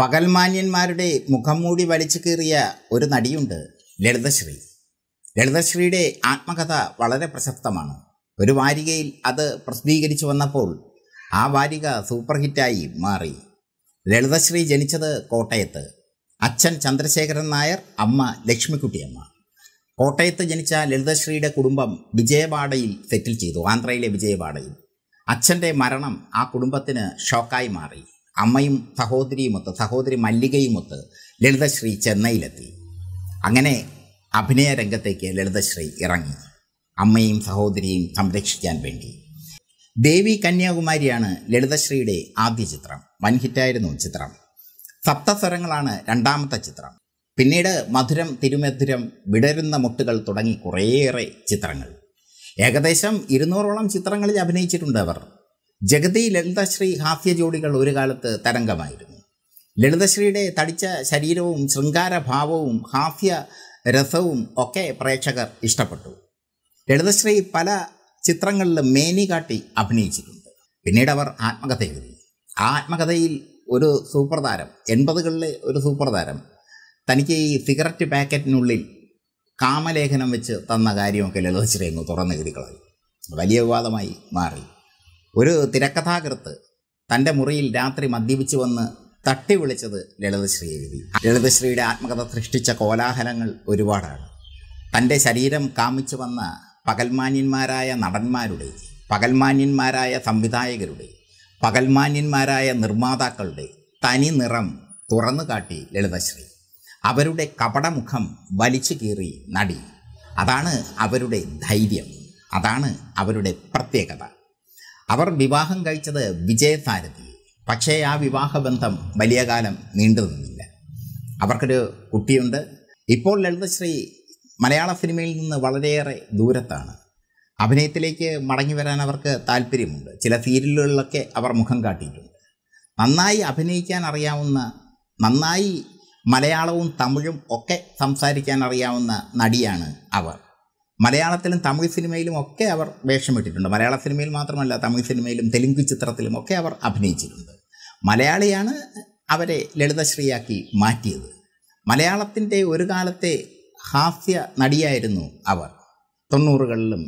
പകൽമാന്യന്മാരുടെ മൂടി വലിച്ചു കീറിയ ഒരു നടിയുണ്ട് ലളിതശ്രീ ലളിതശ്രീയുടെ ആത്മകഥ വളരെ പ്രശസ്തമാണ് ഒരു വാരികയിൽ അത് പ്രസിദ്ധീകരിച്ചു വന്നപ്പോൾ ആ വാരിക സൂപ്പർ ഹിറ്റായി മാറി ലളിതശ്രീ ജനിച്ചത് കോട്ടയത്ത് അച്ഛൻ ചന്ദ്രശേഖരൻ നായർ അമ്മ ലക്ഷ്മിക്കുട്ടിയമ്മ കോട്ടയത്ത് ജനിച്ച ലളിതശ്രീയുടെ കുടുംബം വിജയവാഡയിൽ സെറ്റിൽ ചെയ്തു ആന്ധ്രയിലെ വിജയവാഡയിൽ അച്ഛൻ്റെ മരണം ആ കുടുംബത്തിന് ഷോക്കായി മാറി അമ്മയും സഹോദരിയുമൊത്ത് സഹോദരി മല്ലികയുമൊത്ത് ലളിതശ്രീ ചെന്നൈയിലെത്തി അങ്ങനെ അഭിനയ രംഗത്തേക്ക് ലളിതശ്രീ ഇറങ്ങി അമ്മയും സഹോദരിയും സംരക്ഷിക്കാൻ വേണ്ടി ദേവി കന്യാകുമാരിയാണ് ലളിതശ്രീയുടെ ആദ്യ ചിത്രം വൻ ഹിറ്റായിരുന്നു ചിത്രം സപ്തസ്വരങ്ങളാണ് രണ്ടാമത്തെ ചിത്രം പിന്നീട് മധുരം തിരുമധുരം വിടരുന്ന മുട്ടുകൾ തുടങ്ങി കുറേയേറെ ചിത്രങ്ങൾ ഏകദേശം ഇരുന്നൂറോളം ചിത്രങ്ങളിൽ അഭിനയിച്ചിട്ടുണ്ട് അവർ ജഗതി ലളിതശ്രീ ഹാസ്യ ജോഡികൾ ഒരു കാലത്ത് തരംഗമായിരുന്നു ലളിതശ്രീയുടെ തടിച്ച ശരീരവും ശൃംഗാരഭാവവും ഹാസ്യ രസവും ഒക്കെ പ്രേക്ഷകർ ഇഷ്ടപ്പെട്ടു ലളിതശ്രീ പല ചിത്രങ്ങളിലും മേനി കാട്ടി അഭിനയിച്ചിട്ടുണ്ട് പിന്നീട് അവർ ആത്മകഥ എഴുതി ആ ആത്മകഥയിൽ ഒരു സൂപ്രധാരം എൺപതുകളിലെ ഒരു സൂപ്രധാരം തനിക്ക് ഈ സിഗരറ്റ് പാക്കറ്റിനുള്ളിൽ കാമലേഖനം വെച്ച് തന്ന കാര്യമൊക്കെ ലളിതശ്രീ അങ്ങ് തുറന്നു വലിയ വിവാദമായി മാറി ഒരു തിരക്കഥാകൃത്ത് തൻ്റെ മുറിയിൽ രാത്രി മദ്യപിച്ചു വന്ന് തട്ടി വിളിച്ചത് ലളിതശ്രീ എഴുതി ലളിതശ്രീയുടെ ആത്മകഥ സൃഷ്ടിച്ച കോലാഹലങ്ങൾ ഒരുപാടാണ് തൻ്റെ ശരീരം കാമിച്ചു വന്ന പകൽമാന്യന്മാരായ നടന്മാരുടെ പകൽമാന്യന്മാരായ സംവിധായകരുടെ പകൽമാന്യന്മാരായ നിർമ്മാതാക്കളുടെ തനി നിറം തുറന്നു കാട്ടി ലളിതശ്രീ അവരുടെ കപടമുഖം വലിച്ചു കീറി നടി അതാണ് അവരുടെ ധൈര്യം അതാണ് അവരുടെ പ്രത്യേകത അവർ വിവാഹം കഴിച്ചത് വിജയസാരഥി പക്ഷേ ആ വിവാഹബന്ധം വലിയ കാലം നീണ്ടു നിന്നില്ല അവർക്കൊരു കുട്ടിയുണ്ട് ഇപ്പോൾ ലളിതശ്രീ മലയാള സിനിമയിൽ നിന്ന് വളരെയേറെ ദൂരത്താണ് അഭിനയത്തിലേക്ക് മടങ്ങി വരാൻ അവർക്ക് താല്പര്യമുണ്ട് ചില സീരിയലുകളിലൊക്കെ അവർ മുഖം കാട്ടിയിട്ടുണ്ട് നന്നായി അഭിനയിക്കാൻ അറിയാവുന്ന നന്നായി മലയാളവും തമിഴും ഒക്കെ സംസാരിക്കാൻ അറിയാവുന്ന നടിയാണ് അവർ മലയാളത്തിലും തമിഴ് സിനിമയിലും ഒക്കെ അവർ വേഷമിട്ടിട്ടുണ്ട് മലയാള സിനിമയിൽ മാത്രമല്ല തമിഴ് സിനിമയിലും തെലുങ്ക് ചിത്രത്തിലും ഒക്കെ അവർ അഭിനയിച്ചിട്ടുണ്ട് മലയാളിയാണ് അവരെ ലളിതശ്രീയാക്കി മാറ്റിയത് മലയാളത്തിൻ്റെ ഒരു കാലത്തെ ഹാസ്യ നടിയായിരുന്നു അവർ തൊണ്ണൂറുകളിലും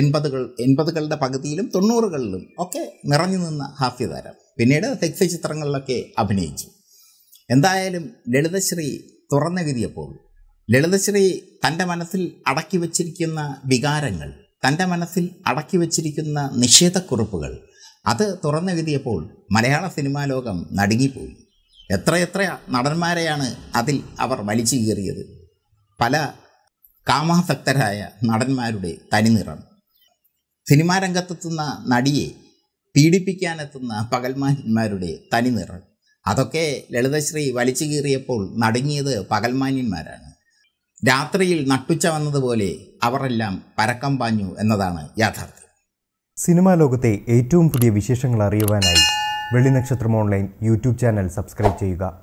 എൺപതുകൾ എൺപതുകളുടെ പകുതിയിലും തൊണ്ണൂറുകളിലും ഒക്കെ നിറഞ്ഞു നിന്ന ഹാസ്യതാരം പിന്നീട് സെക്സ് ചിത്രങ്ങളിലൊക്കെ അഭിനയിച്ചു എന്തായാലും ലളിതശ്രീ തുറന്നെഴുതിയപ്പോൾ ലളിതശ്രീ തൻ്റെ മനസ്സിൽ അടക്കി വച്ചിരിക്കുന്ന വികാരങ്ങൾ തൻ്റെ മനസ്സിൽ അടക്കി വച്ചിരിക്കുന്ന നിഷേധക്കുറിപ്പുകൾ അത് തുറന്നു വിധിയപ്പോൾ മലയാള സിനിമാ ലോകം നടുങ്ങിപ്പോയി എത്രയെത്ര നടന്മാരെയാണ് അതിൽ അവർ വലിച്ചു കീറിയത് പല കാമാസക്തരായ നടന്മാരുടെ തനിനിറം സിനിമാ രംഗത്തെത്തുന്ന നടിയെ പീഡിപ്പിക്കാനെത്തുന്ന പകൽമാന്മാരുടെ തനിനിറം അതൊക്കെ ലളിതശ്രീ വലിച്ചു കീറിയപ്പോൾ നടുങ്ങിയത് പകൽമാന്യന്മാരാണ് രാത്രിയിൽ നട്ടുച്ച വന്നതുപോലെ അവരെല്ലാം പരക്കം പാഞ്ഞു എന്നതാണ് യാഥാർത്ഥ്യം സിനിമാ ലോകത്തെ ഏറ്റവും പുതിയ വിശേഷങ്ങൾ അറിയുവാനായി Vellinakshatram online YouTube channel subscribe ചെയ്യുക